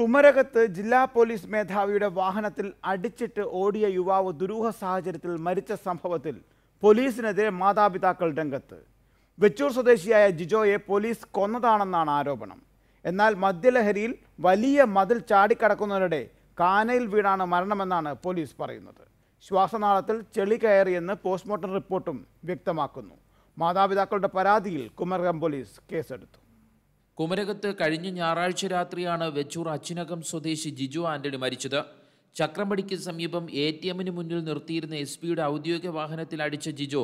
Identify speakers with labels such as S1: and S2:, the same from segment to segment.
S1: കുമരകത്ത് ജില്ലാ പോലീസ് മേധാവിയുടെ വാഹനത്തിൽ അടിച്ചിട്ട് ഓടിയ യുവാവ് ദുരൂഹ സാഹചര്യത്തിൽ മരിച്ച സംഭവത്തിൽ പോലീസിനെതിരെ മാതാപിതാക്കൾ രംഗത്ത് വെച്ചൂർ സ്വദേശിയായ ജിജോയെ പോലീസ് കൊന്നതാണെന്നാണ് ആരോപണം എന്നാൽ മദ്യലഹരിയിൽ വലിയ മതിൽ ചാടിക്കടക്കുന്നതിനിടെ കാനയിൽ വീണാണ് മരണമെന്നാണ് പോലീസ് പറയുന്നത് ശ്വാസനാളത്തിൽ ചെളി കയറിയെന്ന് പോസ്റ്റ്മോർട്ടം റിപ്പോർട്ടും വ്യക്തമാക്കുന്നു മാതാപിതാക്കളുടെ പരാതിയിൽ കുമരകം പോലീസ് കേസെടുത്തു
S2: കുമരകത്ത് കഴിഞ്ഞ ഞായറാഴ്ച രാത്രിയാണ് വെച്ചൂർ അച്ചിനകം സ്വദേശി ജിജു ആന്റണി മരിച്ചത് ചക്രമ്പടിക്ക് സമീപം എ ടി എമ്മിന് മുന്നിൽ നിർത്തിയിരുന്ന എസ് പിയുടെ ഔദ്യോഗിക വാഹനത്തിൽ അടിച്ച ജിജോ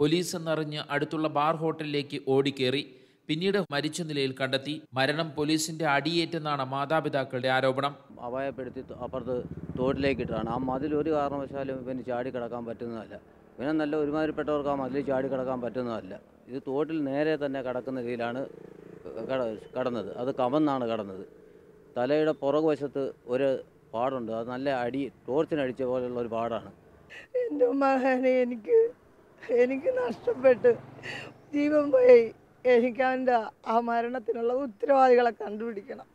S2: പോലീസ് എന്നറിഞ്ഞ് അടുത്തുള്ള ബാർ ഹോട്ടലിലേക്ക് ഓടിക്കേറി പിന്നീട് മരിച്ച നിലയിൽ കണ്ടെത്തി മരണം പോലീസിന്റെ അടിയേറ്റെന്നാണ് മാതാപിതാക്കളുടെ ആരോപണം
S3: അപായപ്പെടുത്തി അപ്പുറത്ത് തോട്ടിലേക്ക് ഇട്ടാണ് ആ മതിൽ ഒരു കാരണവശാലും പിന്നെ ചാടി കിടക്കാൻ പറ്റുന്നതല്ല പിന്നെ നല്ല ഒരുമാതിരിപ്പെട്ടവർക്ക് ആ മതിൽ ചാടി കിടക്കാൻ പറ്റുന്നതല്ല ഇത് തോട്ടിൽ നേരെ തന്നെ കിടക്കുന്ന രീതിയിലാണ് കടന്നത് അത് കമന്നാണ് കടന്നത് തലയുടെ പുറകുവശത്ത് ഒരു പാടുണ്ട് അത് നല്ല അടി ടോർച്ചിനടിച്ച പോലെയുള്ള ഒരു
S4: പാടാണ് എൻ്റെ മകനെ എനിക്ക് എനിക്ക് നഷ്ടപ്പെട്ട് ജീവൻ പോയി എനിക്ക് അവൻ്റെ ആ മരണത്തിനുള്ള ഉത്തരവാദികളെ കണ്ടുപിടിക്കണം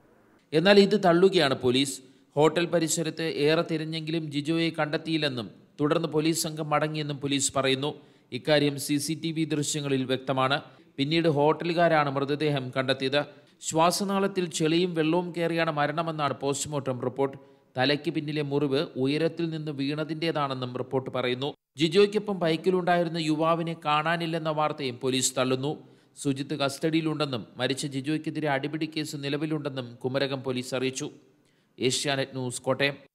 S2: എന്നാൽ ഇത് തള്ളുകയാണ് പോലീസ് ഹോട്ടൽ പരിസരത്ത് ഏറെ തിരഞ്ഞെങ്കിലും ജിജോയെ കണ്ടെത്തിയില്ലെന്നും തുടർന്ന് പോലീസ് സംഘം മടങ്ങിയെന്നും പോലീസ് പറയുന്നു ഇക്കാര്യം സി ദൃശ്യങ്ങളിൽ വ്യക്തമാണ് പിന്നീട് ഹോട്ടലുകാരാണ് മൃതദേഹം കണ്ടെത്തിയത് ശ്വാസനാളത്തിൽ ചെളിയും വെള്ളവും കയറിയാണ് മരണമെന്നാണ് പോസ്റ്റ്മോർട്ടം റിപ്പോർട്ട് തലയ്ക്ക് പിന്നിലെ മുറിവ് ഉയരത്തിൽ നിന്ന് വീണതിൻ്റെതാണെന്നും റിപ്പോർട്ട് പറയുന്നു ജിജോയ്ക്കൊപ്പം ബൈക്കിലുണ്ടായിരുന്ന യുവാവിനെ കാണാനില്ലെന്ന വാർത്തയും പോലീസ് തള്ളുന്നു സുജിത്ത് കസ്റ്റഡിയിലുണ്ടെന്നും മരിച്ച ജിജോയ്ക്കെതിരെ അടിപിടി കേസ് നിലവിലുണ്ടെന്നും കുമരകം പോലീസ് അറിയിച്ചു ഏഷ്യാനെറ്റ് ന്യൂസ് കോട്ടയം